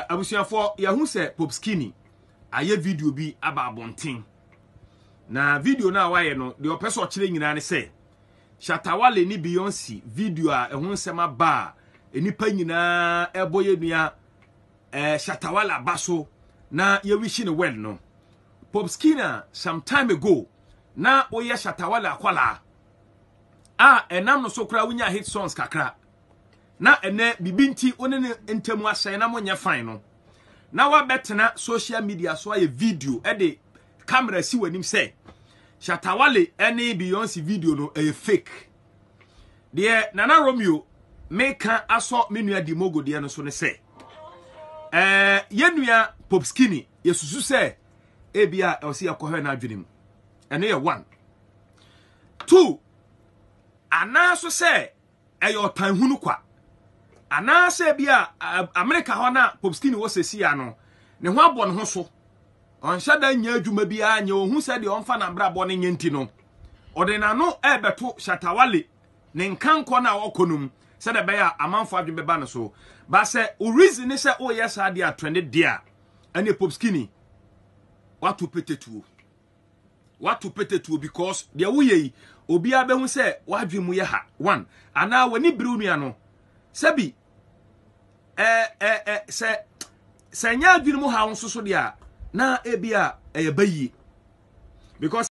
abusuafoɔ yɛho sɛ popskini ayɛ video bi aba abɔnten na video no a wayɛ no deɛ ɔpɛ sɛ ɔkyerɛ nyinaa ne sɛ shatawale ne beyonce video a ɛho nsɛm aba a nnipa nyinaa ɛbɔ yɛ nua eh, shatawale aba so na yɛwihyi ne well no popskin a some time ago na woyɛ shatawale akwalaa a ɛnam no so koraa wonya hit songs kakra na ene bibi nti wone ne ntemu asɛe na monyɛ fine no na wabɛtena social media so ayɛ video ɛde camera si w'anim se. shatawale ene beyonce video no ɛyɛ fake deɛ nana romeo meka asɔ me nua dimogo deɛ no so ne sɛ ɛɛ yɛn nua popskini yɛsusu sɛ ebi a ɔsi e ɛkɔhɛ n'adwene mu ɛno yɛ one two anaaso sɛ ɛyɛ e ɔtanhunu kwa. anaasɛ bi a amerika hɔ na popskin wɔ sesia no ne ho abɔ ne ho so ɔnhyɛ da nya adwuma biara nyɛ ohu sɛdeɛ ɔmfa n'abrabɔ no nyɛ nti no ɔde n'ano ɛrebɛto shatawale ne nkankɔ no a ɔkɔ no mu sɛdeɛ ɛbɛyɛ a amanfoɔ adwe bɛba no so ba sɛ orisi ne sɛ ɔreyɛ saa deɛ atwene deɛ a ɛne popskin wato petetuo wato petetuo because deɛ woyɛ yi obiara bɛhu sɛ wadwe mu yɛ ha one anaa w'ani biriw nua no sɛbi sɛ sɛ nyɛ adwene mu haw nso so deɛ a na ebi a ɛyɛ bayie because